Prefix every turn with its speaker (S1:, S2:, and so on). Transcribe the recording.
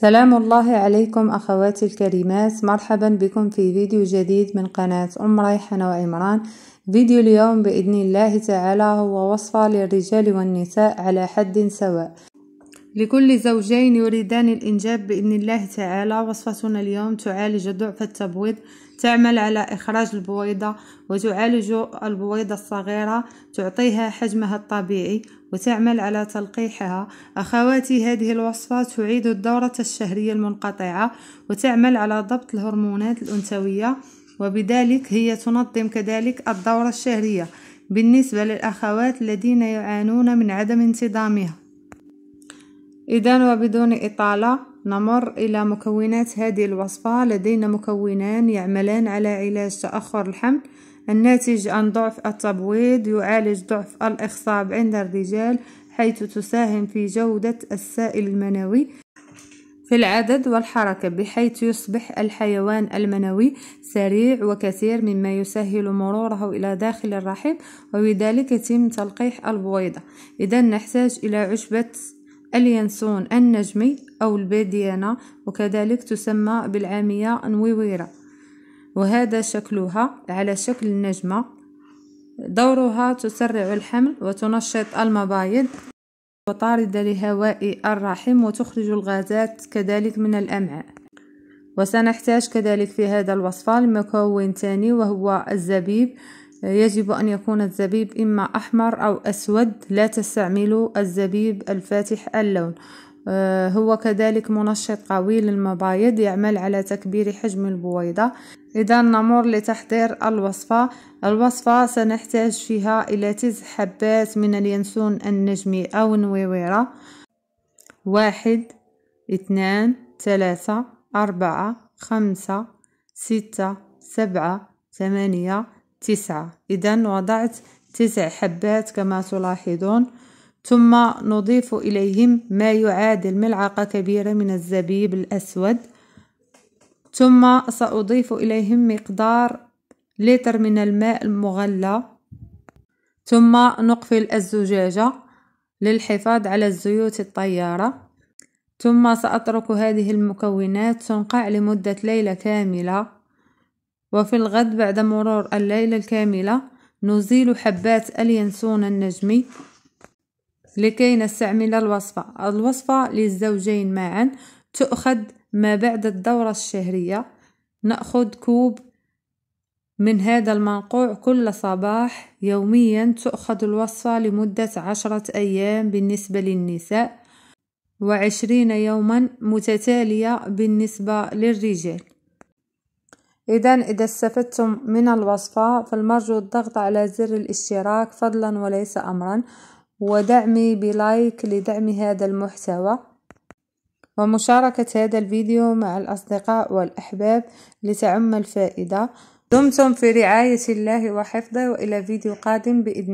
S1: سلام الله عليكم أخواتي الكريمات مرحبا بكم في فيديو جديد من قناة أم ريحانة وعمران فيديو اليوم بإذن الله تعالى هو وصفة للرجال والنساء على حد سواء لكل زوجين يريدان الإنجاب بإذن الله تعالى وصفتنا اليوم تعالج ضعف التبويض تعمل على إخراج البويضة وتعالج البويضة الصغيرة تعطيها حجمها الطبيعي وتعمل على تلقيحها أخواتي هذه الوصفة تعيد الدورة الشهرية المنقطعة وتعمل على ضبط الهرمونات الأنثوية وبذلك هي تنظم كذلك الدورة الشهرية بالنسبة للأخوات الذين يعانون من عدم انتظامها إذا وبدون إطالة نمر إلى مكونات هذه الوصفة لدينا مكونان يعملان على علاج تأخر الحمل الناتج عن ضعف التبويض يعالج ضعف الإخصاب عند الرجال حيث تساهم في جودة السائل المنوي في العدد والحركة بحيث يصبح الحيوان المنوي سريع وكثير مما يسهل مروره إلى داخل الرحم وبذلك يتم تلقيح البويضة إذا نحتاج إلى عشبة اليانسون النجمي أو البيديانة وكذلك تسمى بالعامية نويويرا وهذا شكلها على شكل النجمة دورها تسرع الحمل وتنشط المبايض وطاردة لهواء الرحم وتخرج الغازات كذلك من الأمعاء وسنحتاج كذلك في هذا الوصفة لمكون ثاني وهو الزبيب يجب أن يكون الزبيب إما أحمر أو أسود لا تستعملوا الزبيب الفاتح اللون آه، هو كذلك منشط قوي للمبايض يعمل على تكبير حجم البويضة إذا نمر لتحضير الوصفة الوصفة سنحتاج فيها إلى تسع حبات من اليانسون النجمي أو النويويرة واحد اثنان ثلاثة أربعة خمسة ستة سبعة ثمانية تسعة إذا وضعت تسع حبات كما تلاحظون ثم نضيف إليهم ما يعادل ملعقة كبيرة من الزبيب الأسود ثم سأضيف إليهم مقدار لتر من الماء المغلى ثم نقفل الزجاجة للحفاظ على الزيوت الطيارة ثم سأترك هذه المكونات تنقع لمدة ليلة كاملة وفي الغد بعد مرور الليلة الكاملة نزيل حبات اليانسون النجمي لكي نستعمل الوصفة الوصفة للزوجين معا تؤخذ ما بعد الدورة الشهرية نأخذ كوب من هذا المنقوع كل صباح يوميا تؤخذ الوصفة لمدة عشرة أيام بالنسبة للنساء وعشرين يوما متتالية بالنسبة للرجال إذا إذا استفدتم من الوصفة فالمرجو الضغط على زر الاشتراك فضلا وليس أمرا ودعمي بلايك لدعم هذا المحتوى ومشاركة هذا الفيديو مع الأصدقاء والأحباب لتعم الفائدة دمتم في رعاية الله وحفظه وإلى فيديو قادم بإذن